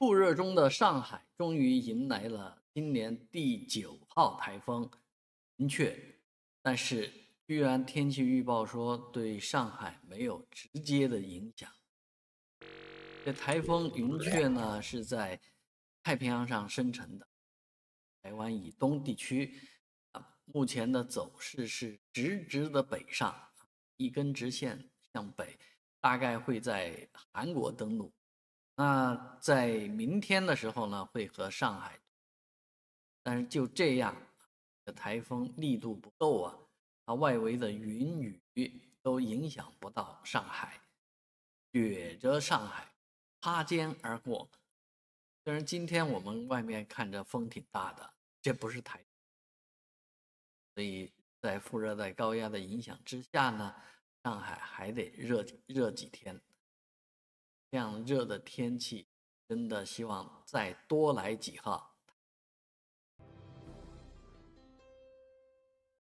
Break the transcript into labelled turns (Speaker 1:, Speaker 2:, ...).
Speaker 1: 酷热中的上海终于迎来了今年第九号台风云雀，但是居然天气预报说对上海没有直接的影响。这台风云雀呢是在太平洋上生成的，台湾以东地区啊，目前的走势是直直的北上，一根直线向北，大概会在韩国登陆。那在明天的时候呢，会和上海，但是就这样，台风力度不够啊，它外围的云雨都影响不到上海，越着上海擦肩而过。虽然今天我们外面看着风挺大的，这不是台，所以在副热带高压的影响之下呢，上海还得热热几天。这样热的天气，真的希望再多来几号。